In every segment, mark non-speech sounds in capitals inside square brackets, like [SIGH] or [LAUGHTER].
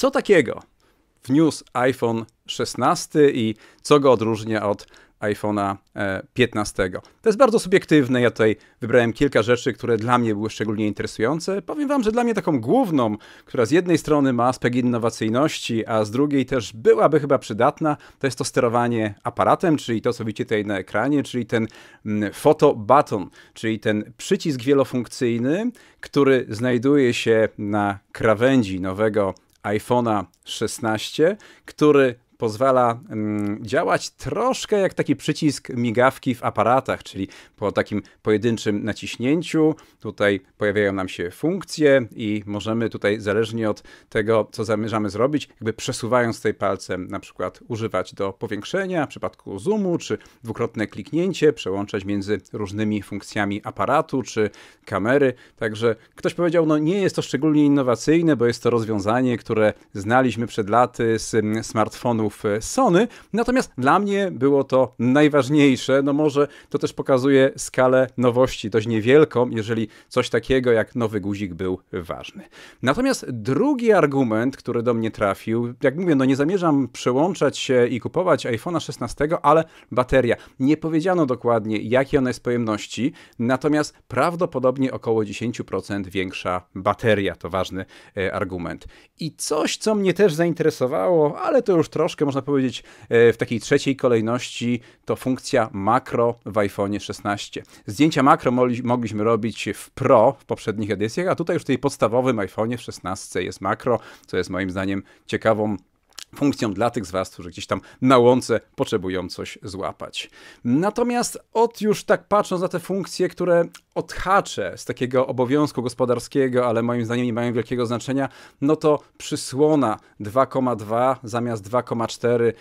Co takiego wniósł iPhone 16 i co go odróżnia od iPhone'a 15. E, to jest bardzo subiektywne. Ja tutaj wybrałem kilka rzeczy, które dla mnie były szczególnie interesujące. Powiem Wam, że dla mnie taką główną, która z jednej strony ma aspekt innowacyjności, a z drugiej też byłaby chyba przydatna, to jest to sterowanie aparatem, czyli to, co widzicie tutaj na ekranie, czyli ten photo mm, button, czyli ten przycisk wielofunkcyjny, który znajduje się na krawędzi nowego iPhone'a 16, który pozwala mm, działać troszkę jak taki przycisk migawki w aparatach, czyli po takim pojedynczym naciśnięciu tutaj pojawiają nam się funkcje i możemy tutaj zależnie od tego, co zamierzamy zrobić, jakby przesuwając tutaj palcem na przykład używać do powiększenia w przypadku zoomu, czy dwukrotne kliknięcie, przełączać między różnymi funkcjami aparatu, czy kamery. Także ktoś powiedział, no nie jest to szczególnie innowacyjne, bo jest to rozwiązanie, które znaliśmy przed laty z mm, smartfonów E, Sony. Natomiast dla mnie było to najważniejsze. No może to też pokazuje skalę nowości, dość niewielką, jeżeli coś takiego jak nowy guzik był ważny. Natomiast drugi argument, który do mnie trafił, jak mówię, no nie zamierzam przełączać się i kupować iPhone'a 16, ale bateria. Nie powiedziano dokładnie, jakie ona jest pojemności, natomiast prawdopodobnie około 10% większa bateria. To ważny e, argument. I coś, co mnie też zainteresowało, ale to już troszkę troszeczkę można powiedzieć e, w takiej trzeciej kolejności to funkcja makro w iPhone 16. Zdjęcia makro mogliśmy robić w Pro w poprzednich edycjach, a tutaj już w tej podstawowym iPhone 16 jest makro, co jest moim zdaniem ciekawą funkcją dla tych z Was, którzy gdzieś tam na łące potrzebują coś złapać. Natomiast od już tak patrząc na te funkcje, które odhaczę z takiego obowiązku gospodarskiego, ale moim zdaniem nie mają wielkiego znaczenia, no to przysłona 2,2 zamiast 2,4,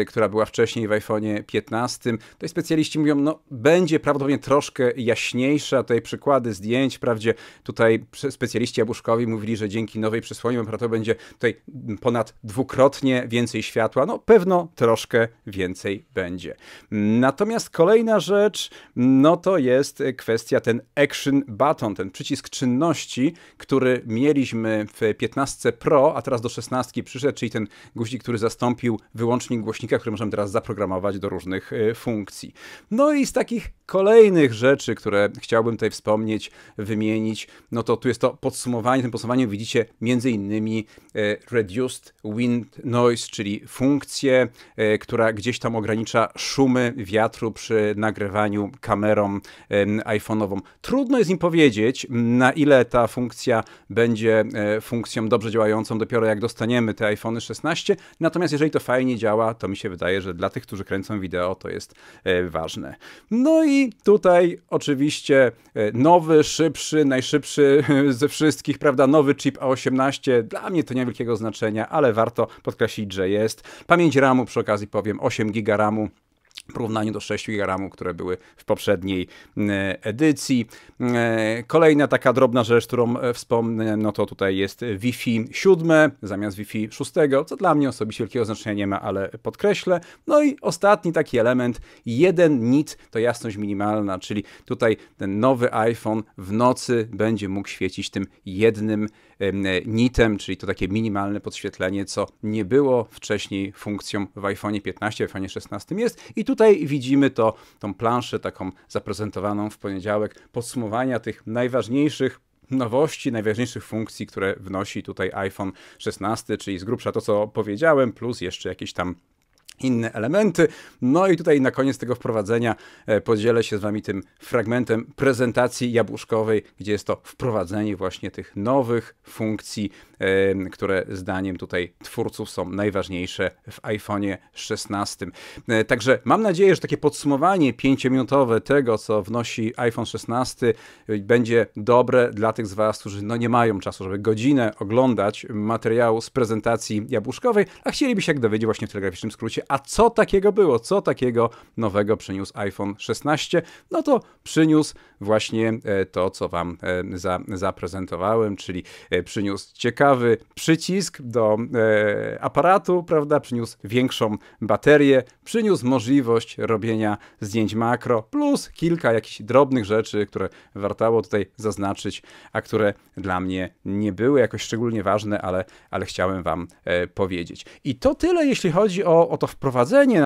y, która była wcześniej w iPhone'ie 15, tutaj specjaliści mówią, no będzie prawdopodobnie troszkę jaśniejsza, tutaj przykłady zdjęć, prawdzie tutaj specjaliści jabłuszkowi mówili, że dzięki nowej przysłonie to będzie tutaj ponad dwukrotnie dwukrotnie więcej światła, no pewno troszkę więcej będzie. Natomiast kolejna rzecz, no to jest kwestia ten action button, ten przycisk czynności, który mieliśmy w 15 Pro, a teraz do 16 przyszedł, czyli ten guzik, który zastąpił wyłącznik głośnika, który możemy teraz zaprogramować do różnych y, funkcji. No i z takich kolejnych rzeczy, które chciałbym tutaj wspomnieć, wymienić, no to tu jest to podsumowanie. Tym podsumowaniem widzicie między innymi y, Reduced Wind noise, czyli funkcję, e, która gdzieś tam ogranicza szumy wiatru przy nagrywaniu kamerą iPhone'ową. Trudno jest im powiedzieć, na ile ta funkcja będzie e, funkcją dobrze działającą dopiero jak dostaniemy te iPhone 16. Natomiast jeżeli to fajnie działa, to mi się wydaje, że dla tych, którzy kręcą wideo, to jest e, ważne. No i tutaj oczywiście nowy, szybszy, najszybszy [LAUGHS] ze wszystkich, prawda, nowy chip A18. Dla mnie to nie wielkiego znaczenia, ale warto po podkreślić, że jest. Pamięć RAMu przy okazji powiem 8 GB RAMu w porównaniu do 6 GB, które były w poprzedniej e, edycji. E, kolejna taka drobna rzecz, którą e, wspomnę, no to tutaj jest Wi-Fi 7 zamiast Wi-Fi 6, co dla mnie osobiście wielkiego znaczenia nie ma, ale podkreślę. No i ostatni taki element, jeden nit to jasność minimalna, czyli tutaj ten nowy iPhone w nocy będzie mógł świecić tym jednym nitem, czyli to takie minimalne podświetlenie, co nie było wcześniej funkcją w iPhone 15, w iPhone 16 jest. I tutaj tutaj widzimy to, tą planszę taką zaprezentowaną w poniedziałek, podsumowania tych najważniejszych nowości, najważniejszych funkcji, które wnosi tutaj iPhone 16, czyli z grubsza to, co powiedziałem, plus jeszcze jakieś tam inne elementy. No i tutaj na koniec tego wprowadzenia e, podzielę się z Wami tym fragmentem prezentacji jabłuszkowej, gdzie jest to wprowadzenie właśnie tych nowych funkcji, e, które zdaniem tutaj twórców są najważniejsze w iPhone'ie 16. E, także mam nadzieję, że takie podsumowanie pięciominutowe tego, co wnosi iPhone 16 będzie dobre dla tych z Was, którzy no nie mają czasu, żeby godzinę oglądać materiału z prezentacji jabłuszkowej, a chcieliby się jak dowiedzieć właśnie w telegraficznym skrócie, a co takiego było, co takiego nowego przyniósł iPhone 16, no to przyniósł właśnie e, to, co Wam e, za, zaprezentowałem, czyli e, przyniósł ciekawy przycisk do aparatu, prawda, przyniósł większą baterię, przyniósł możliwość robienia zdjęć makro, plus kilka jakichś drobnych rzeczy, które wartało tutaj zaznaczyć, a które dla mnie nie były jakoś szczególnie ważne, ale, ale chciałem Wam powiedzieć. I to tyle, jeśli chodzi o, o to wprowadzenie